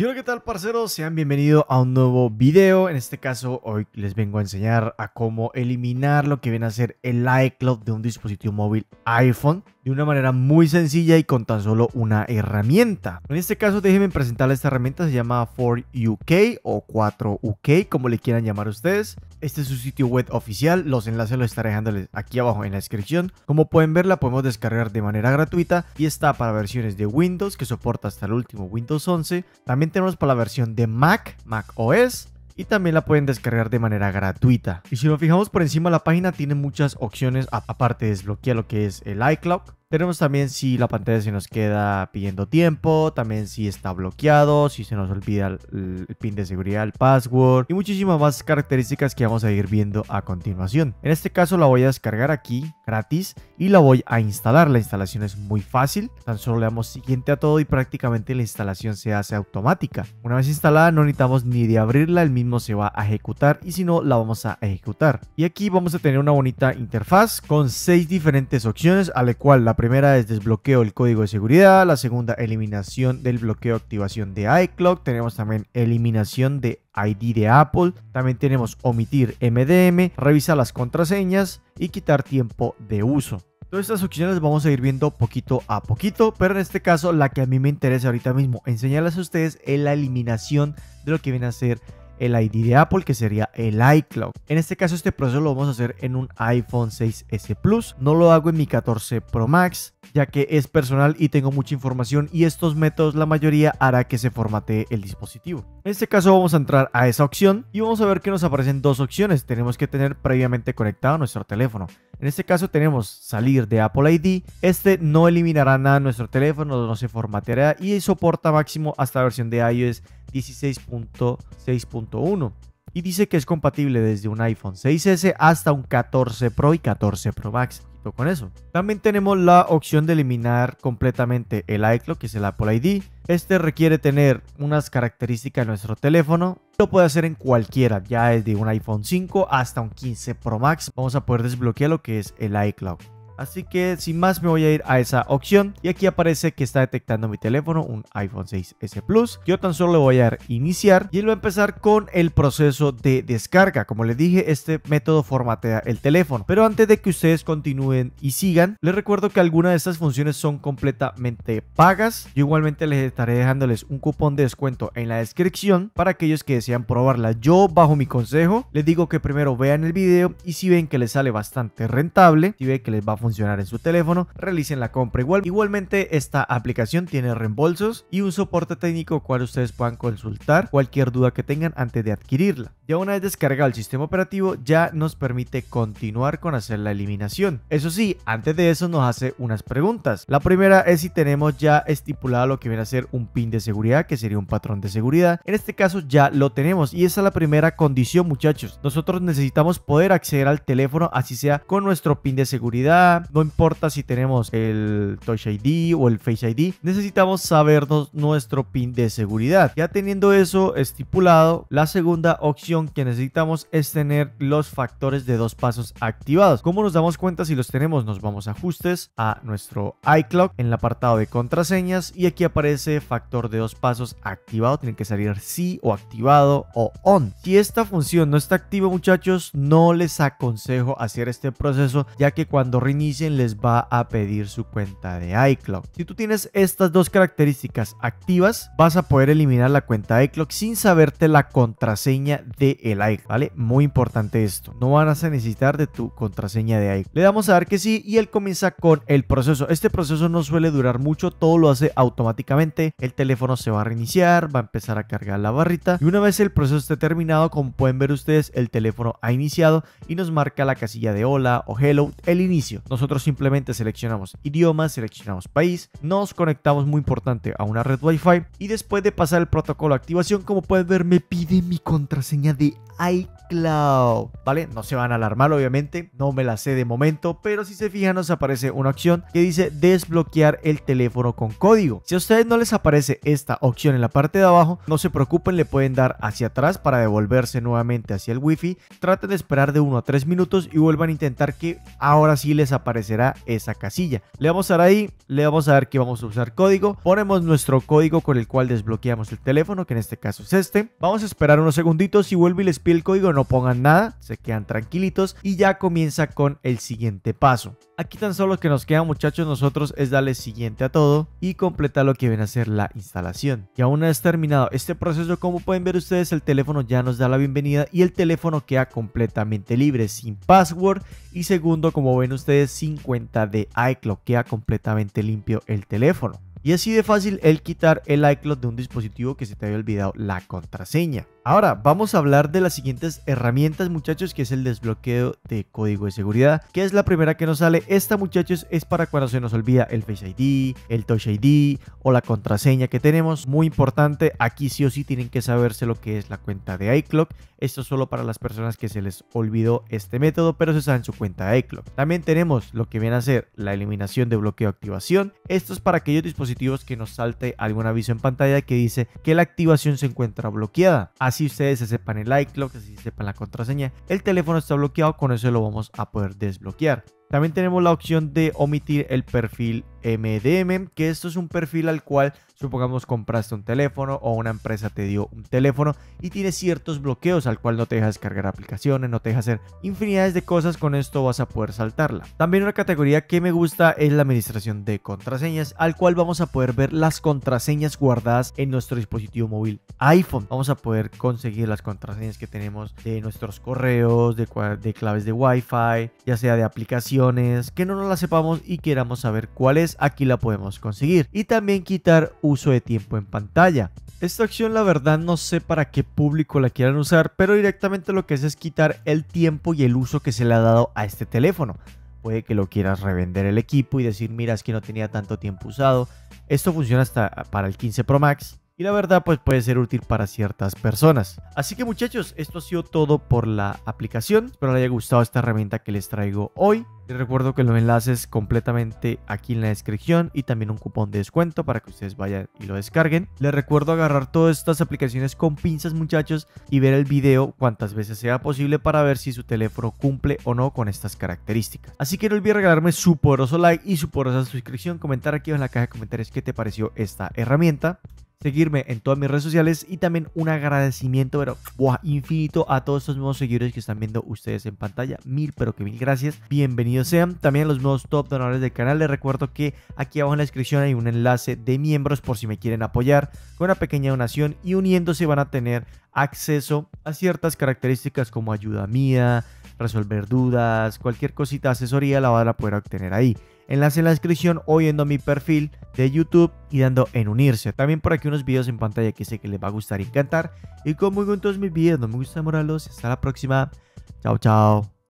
Y hola, ¿qué tal, parceros? Sean bienvenidos a un nuevo video. En este caso, hoy les vengo a enseñar a cómo eliminar lo que viene a ser el iCloud de un dispositivo móvil iPhone de una manera muy sencilla y con tan solo una herramienta. En este caso déjenme presentarles esta herramienta, se llama 4UK o 4UK como le quieran llamar ustedes. Este es su sitio web oficial, los enlaces los estaré dejándoles aquí abajo en la descripción. Como pueden ver la podemos descargar de manera gratuita y está para versiones de Windows que soporta hasta el último Windows 11. También tenemos para la versión de Mac, Mac OS, y también la pueden descargar de manera gratuita. Y si nos fijamos por encima la página tiene muchas opciones, aparte de lo que es el iCloud, tenemos también si la pantalla se nos queda pidiendo tiempo, también si está bloqueado, si se nos olvida el, pin de seguridad, el password y muchísimas más características que vamos a ir viendo a continuación. En este caso la voy a descargar aquí gratis y la voy a instalar. La instalación es muy fácil, tan solo le damos siguiente a todo y prácticamente la instalación se hace automática. Una vez instalada no necesitamos ni de abrirla, el mismo se va a ejecutar y si no la vamos a ejecutar. Y aquí vamos a tener una bonita interfaz con seis diferentes opciones a la cual la primera es desbloqueo del código de seguridad, la segunda eliminación del bloqueo activación de iCloud, tenemos también eliminación de ID de Apple, también tenemos omitir MDM, revisar las contraseñas y quitar tiempo de uso. Todas estas opciones vamos a ir viendo poquito a poquito, pero en este caso la que a mí me interesa ahorita mismo enseñarles a ustedes es la eliminación de lo que viene a ser el ID de Apple, que sería el iCloud. En este caso, este proceso lo vamos a hacer en un iPhone 6S Plus. No lo hago en mi 14 Pro Max, ya que es personal y tengo mucha información y estos métodos, la mayoría, hará que se formatee el dispositivo. En este caso, vamos a entrar a esa opción y vamos a ver que nos aparecen dos opciones. Tenemos que tener previamente conectado nuestro teléfono. En este caso tenemos salir de Apple ID. Este no eliminará nada nuestro teléfono, no se formateará y soporta máximo hasta la versión de iOS 16.6.1 y dice que es compatible desde un iPhone 6S hasta un 14 Pro y 14 Pro Max. Con eso. También tenemos la opción de eliminar completamente el iCloud, que es el Apple ID. Este requiere tener unas características de nuestro teléfono. Lo puede hacer en cualquiera, ya desde un iPhone 5 hasta un 15 Pro Max. Vamos a poder desbloquear lo que es el iCloud. Así que sin más me voy a ir a esa opción y aquí aparece que está detectando mi teléfono un iPhone 6S Plus. Yo tan solo le voy a dar iniciar y él va a empezar con el proceso de descarga. Como les dije, este método formatea el teléfono. Pero antes de que ustedes continúen y sigan, les recuerdo que algunas de estas funciones son completamente pagas. Yo igualmente les estaré dejándoles un cupón de descuento en la descripción para aquellos que desean probarla. Yo bajo mi consejo les digo que primero vean el video y si ven que les sale bastante rentable, si ven que les va a funcionar funcionar en su teléfono, realicen la compra igual. Igualmente esta aplicación tiene reembolsos y un soporte técnico cual ustedes puedan consultar cualquier duda que tengan antes de adquirirla. Ya una vez descargado el sistema operativo ya nos permite continuar con hacer la eliminación. Eso sí, antes de eso nos hace unas preguntas. La primera es si tenemos ya estipulado lo que viene a ser un pin de seguridad, que sería un patrón de seguridad. En este caso ya lo tenemos y esa es la primera condición muchachos. Nosotros necesitamos poder acceder al teléfono así sea con nuestro pin de seguridad, no importa si tenemos el Touch ID o el Face ID, necesitamos sabernos nuestro PIN de seguridad. Ya teniendo eso estipulado, la segunda opción que necesitamos es tener los factores de dos pasos activados. ¿Cómo nos damos cuenta si los tenemos? Nos vamos a ajustes, a nuestro iCloud, en el apartado de contraseñas y aquí aparece factor de dos pasos activado. Tiene que salir sí o activado o on. Si esta función no está activa muchachos, no les aconsejo hacer este proceso ya que cuando reinicie les va a pedir su cuenta de iCloud. Si tú tienes estas dos características activas, vas a poder eliminar la cuenta de iCloud sin saberte la contraseña de el iCloud, ¿vale? Muy importante esto. No van a necesitar de tu contraseña de iCloud. Le damos a dar que sí y él comienza con el proceso. Este proceso no suele durar mucho, todo lo hace automáticamente. El teléfono se va a reiniciar, va a empezar a cargar la barrita y una vez el proceso esté terminado, como pueden ver ustedes, el teléfono ha iniciado y nos marca la casilla de hola o hello, el inicio. Nosotros simplemente seleccionamos idioma, seleccionamos país, nos conectamos muy importante a una red wifi y después de pasar el protocolo de activación, como pueden ver, me pide mi contraseña de i. ¿vale? No se van a alarmar, obviamente, no me la sé de momento, pero si se fijan nos aparece una opción que dice desbloquear el teléfono con código. Si a ustedes no les aparece esta opción en la parte de abajo, no se preocupen, le pueden dar hacia atrás para devolverse nuevamente hacia el wifi. Traten de esperar de 1 a 3 minutos y vuelvan a intentar que ahora sí les aparecerá esa casilla. Le vamos a dar ahí, le vamos a dar que vamos a usar código, ponemos nuestro código con el cual desbloqueamos el teléfono, que en este caso es este. Vamos a esperar unos segunditos, y vuelvo y les pido el código, no pongan nada, se quedan tranquilitos y ya comienza con el siguiente paso. Aquí tan solo que nos queda muchachos nosotros es darle siguiente a todo y completar lo que viene a ser la instalación. Y aún es terminado este proceso como pueden ver ustedes el teléfono ya nos da la bienvenida y el teléfono queda completamente libre sin password y segundo como ven ustedes sin cuenta de iCloud queda completamente limpio el teléfono. Y así de fácil el quitar el iCloud de un dispositivo que se te había olvidado la contraseña. Ahora vamos a hablar de las siguientes herramientas muchachos que es el desbloqueo de código de seguridad que es la primera que nos sale. Esta muchachos es para cuando se nos olvida el Face ID, el Touch ID o la contraseña que tenemos. Muy importante aquí sí o sí tienen que saberse lo que es la cuenta de iCloud. Esto es solo para las personas que se les olvidó este método pero se en su cuenta de iCloud. También tenemos lo que viene a ser la eliminación de bloqueo de activación. Esto es para aquellos dispositivos que nos salte algún aviso en pantalla que dice que la activación se encuentra bloqueada. Así ustedes se sepan el iCloud, así se sepan la contraseña. El teléfono está bloqueado, con eso lo vamos a poder desbloquear. También tenemos la opción de omitir el perfil MDM, que esto es un perfil al cual, supongamos, compraste un teléfono o una empresa te dio un teléfono y tiene ciertos bloqueos al cual no te deja descargar aplicaciones, no te deja hacer infinidades de cosas, con esto vas a poder saltarla. También una categoría que me gusta es la administración de contraseñas, al cual vamos a poder ver las contraseñas guardadas en nuestro dispositivo móvil iPhone. Vamos a poder conseguir las contraseñas que tenemos de nuestros correos, de, de claves de Wi-Fi, ya sea de aplicaciones que no nos la sepamos y queramos saber cuál es, aquí la podemos conseguir. Y también quitar uso de tiempo en pantalla. Esta acción la verdad no sé para qué público la quieran usar, pero directamente lo que es es quitar el tiempo y el uso que se le ha dado a este teléfono. Puede que lo quieras revender el equipo y decir, mira, es que no tenía tanto tiempo usado. Esto funciona hasta para el 15 Pro Max, y la verdad pues puede ser útil para ciertas personas. Así que muchachos, esto ha sido todo por la aplicación. Espero les haya gustado esta herramienta que les traigo hoy. Les recuerdo que los enlaces completamente aquí en la descripción y también un cupón de descuento para que ustedes vayan y lo descarguen. Les recuerdo agarrar todas estas aplicaciones con pinzas muchachos y ver el video cuantas veces sea posible para ver si su teléfono cumple o no con estas características. Así que no olviden regalarme su poderoso like y su poderosa suscripción, comentar aquí en la caja de comentarios qué te pareció esta herramienta seguirme en todas mis redes sociales y también un agradecimiento pero infinito a todos estos nuevos seguidores que están viendo ustedes en pantalla. Mil pero que mil gracias. Bienvenidos sean también los nuevos top donadores del canal. Les recuerdo que aquí abajo en la descripción hay un enlace de miembros por si me quieren apoyar con una pequeña donación y uniéndose van a tener acceso a ciertas características como ayuda mía, resolver dudas, cualquier cosita, asesoría la van a poder obtener ahí. Enlace en la descripción o mi perfil de YouTube y dando en unirse. También por aquí unos videos en pantalla que sé que les va a gustar y encantar. Y como en todos mis videos, no me gusta morarlos. Hasta la próxima. Chao, chao.